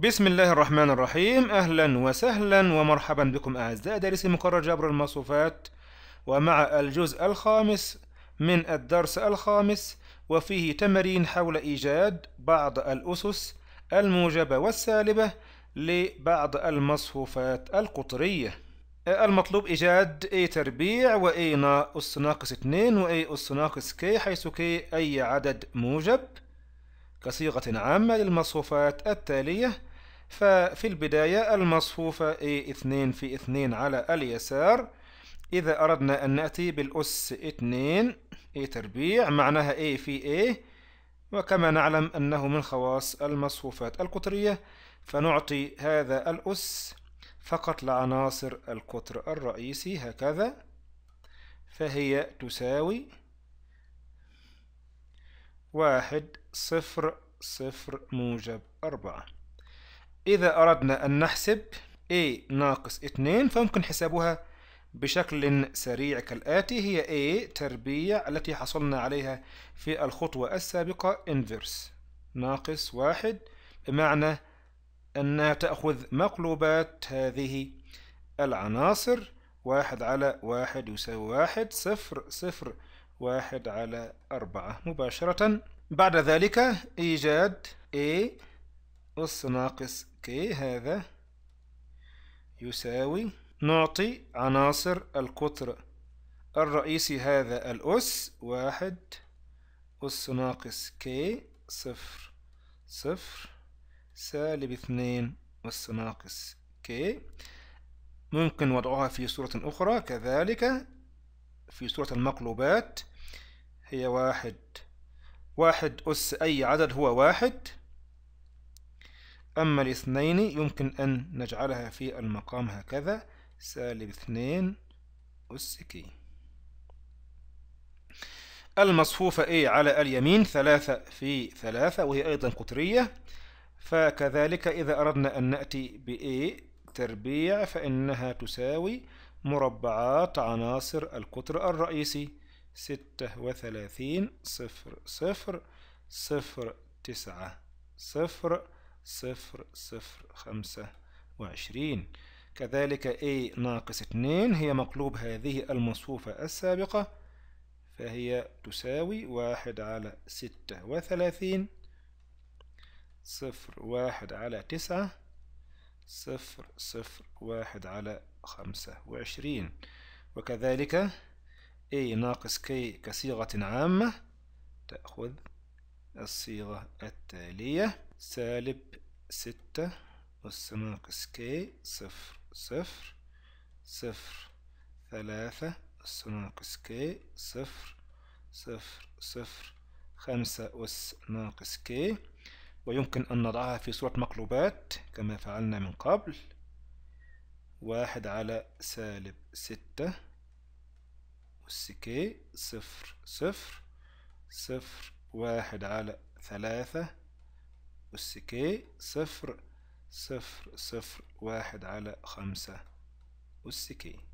بسم الله الرحمن الرحيم أهلا وسهلا ومرحبا بكم أعزائي دارسي مقرر جبر المصفوفات ومع الجزء الخامس من الدرس الخامس وفيه تمارين حول إيجاد بعض الأسس الموجبة والسالبة لبعض المصفوفات القطرية المطلوب إيجاد A تربيع و A ناقص 2 و A أس ناقص K حيث K أي عدد موجب كصيغة عامة للمصفوفات التالية ففي البداية المصفوفة A2 في 2 على اليسار إذا أردنا أن نأتي بالأس 2 A تربيع معناها A في A وكما نعلم أنه من خواص المصفوفات القطرية فنعطي هذا الأس فقط لعناصر القطر الرئيسي هكذا فهي تساوي واحد صفر صفر موجب أربعة إذا أردنا أن نحسب A ناقص 2 فممكن حسابها بشكل سريع كالآتي هي A تربيع التي حصلنا عليها في الخطوة السابقة inverse ناقص واحد بمعنى أنها تأخذ مقلوبات هذه العناصر واحد على واحد يساوي واحد صفر صفر واحد على أربعة مباشرة بعد ذلك إيجاد A أس ناقص اوكي هذا يساوي نعطي عناصر القطر الرئيسي هذا الأس واحد أس ناقص كي صفر صفر سالب اثنين أس ناقص كي ممكن وضعها في صورة أخرى كذلك في صورة المقلوبات هي واحد واحد أس أي عدد هو واحد أما الاثنين يمكن أن نجعلها في المقام هكذا سالب اثنين أس كي المصفوفة A إيه على اليمين ثلاثة في ثلاثة وهي أيضا قطرية فكذلك إذا أردنا أن نأتي ب A تربيع فإنها تساوي مربعات عناصر القطر الرئيسي ستة وثلاثين صفر صفر صفر تسعة صفر صفر صفر خمسة وعشرين كذلك A ناقص اتنين هي مقلوب هذه المصفوفة السابقة فهي تساوي واحد على ستة وثلاثين صفر واحد على تسعة صفر صفر واحد على خمسة وعشرين وكذلك A ناقص K كصيغة عامة تأخذ الصيغة التالية سالب ستة أس ناقص كي صفر صفر صفر ثلاثة أس ناقص كي صفر صفر صفر خمسة أس ناقص كي ويمكن أن نضعها في صورة مقلوبات كما فعلنا من قبل واحد على سالب ستة أس كي صفر صفر صفر واحد على ثلاثة أس كي صفر صفر صفر واحد على خمسة أس كي